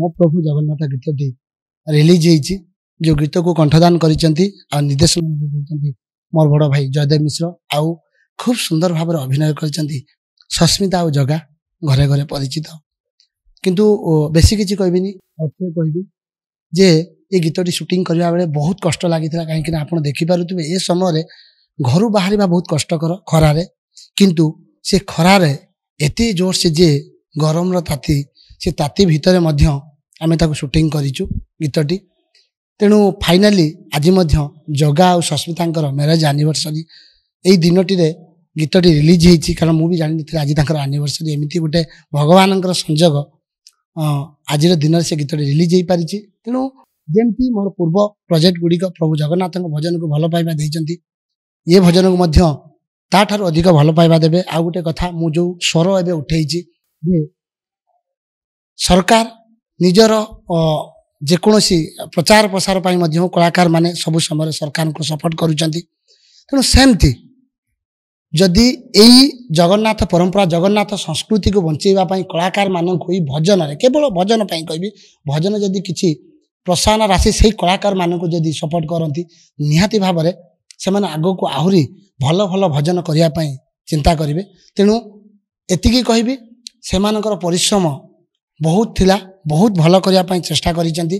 ମୋ ପ୍ରଭୁ ଜଗନ୍ନାଥ ଗୀତଟି ରିଲିଜ୍ ହେଇଛି ଯେଉଁ ଗୀତକୁ କଣ୍ଠଦାନ କରିଛନ୍ତି ଆଉ ନିର୍ଦ୍ଦେଶନା ମଧ୍ୟ ଦେଇଛନ୍ତି ମୋର ବଡ଼ ଭାଇ ଜୟଦେବ ମିଶ୍ର ଆଉ ଖୁବ୍ ସୁନ୍ଦର ଭାବରେ ଅଭିନୟ କରିଛନ୍ତି ସସ୍ମିତା ଆଉ ଜଗା ଘରେ ଘରେ ପରିଚିତ କିନ୍ତୁ ବେଶୀ କିଛି କହିବିନି ଅଳ୍ପ କହିବି ଯେ ଏ ଗୀତଟି ସୁଟିଂ କରିବା ବେଳେ ବହୁତ କଷ୍ଟ ଲାଗିଥିଲା କାହିଁକିନା ଆପଣ ଦେଖିପାରୁଥିବେ ଏ ସମୟରେ ଘରୁ ବାହାରିବା ବହୁତ କଷ୍ଟକର ଖରାରେ କିନ୍ତୁ ସେ ଖରାରେ ଏତେ ଜୋରସେ ଯେ ଗରମର ତାତି ସେ ତାତି ଭିତରେ ମଧ୍ୟ ଆମେ ତାକୁ ସୁଟିଂ କରିଛୁ ଗୀତଟି ତେଣୁ ଫାଇନାଲି ଆଜି ମଧ୍ୟ ଜଗା ଆଉ ସସ୍ମିତାଙ୍କର ମ୍ୟାରେଜ୍ ଆନିଭର୍ସରୀ ଏଇ ଦିନଟିରେ ଗୀତଟି ରିଲିଜ୍ ହେଇଛି କାରଣ ମୁଁ ବି ଜାଣିନଥିଲି ଆଜି ତାଙ୍କର ଆନିଭର୍ସରୀ ଏମିତି ଗୋଟେ ଭଗବାନଙ୍କର ସଂଯୋଗ ଆଜିର ଦିନରେ ସେ ଗୀତଟି ରିଲିଜ୍ ହେଇପାରିଛି ତେଣୁ ଯେମିତି ମୋର ପୂର୍ବ ପ୍ରୋଜେକ୍ଟ ଗୁଡ଼ିକ ପ୍ରଭୁ ଜଗନ୍ନାଥଙ୍କ ଭଜନକୁ ଭଲ ପାଇବା ଦେଇଛନ୍ତି ଏ ଭଜନକୁ ମଧ୍ୟ ତାଠାରୁ ଅଧିକ ଭଲ ପାଇବା ଦେବେ ଆଉ ଗୋଟେ କଥା ମୁଁ ଯେଉଁ ସ୍ୱର ଏବେ ଉଠେଇଛି ଯେ ସରକାର ନିଜର ଯେକୌଣସି ପ୍ରଚାର ପ୍ରସାର ପାଇଁ ମଧ୍ୟ କଳାକାରମାନେ ସବୁ ସମୟରେ ସରକାରଙ୍କୁ ସପୋର୍ଟ କରୁଛନ୍ତି ତେଣୁ ସେମିତି ଯଦି ଏଇ ଜଗନ୍ନାଥ ପରମ୍ପରା ଜଗନ୍ନାଥ ସଂସ୍କୃତିକୁ ବଞ୍ଚାଇବା ପାଇଁ କଳାକାରମାନଙ୍କୁ ଏଇ ଭଜନରେ କେବଳ ଭଜନ ପାଇଁ କହିବି ଭଜନ ଯଦି କିଛି ପ୍ରୋତ୍ସାହନ ରାଶି ସେଇ କଳାକାରମାନଙ୍କୁ ଯଦି ସପୋର୍ଟ କରନ୍ତି ନିହାତି ଭାବରେ ସେମାନେ ଆଗକୁ ଆହୁରି ଭଲ ଭଲ ଭଜନ କରିବା ପାଇଁ ଚିନ୍ତା କରିବେ ତେଣୁ ଏତିକି କହିବି ସେମାନଙ୍କର ପରିଶ୍ରମ ବହୁତ ଥିଲା ବହୁତ ଭଲ କରିବା ପାଇଁ ଚେଷ୍ଟା କରିଛନ୍ତି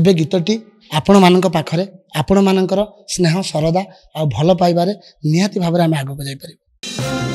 ଏବେ ଗୀତଟି ଆପଣମାନଙ୍କ ପାଖରେ ଆପଣମାନଙ୍କର ସ୍ନେହ ଶ୍ରଦ୍ଧା ଆଉ ଭଲ ପାଇବାରେ ନିହାତି ଭାବରେ ଆମେ ଆଗକୁ ଯାଇପାରିବୁ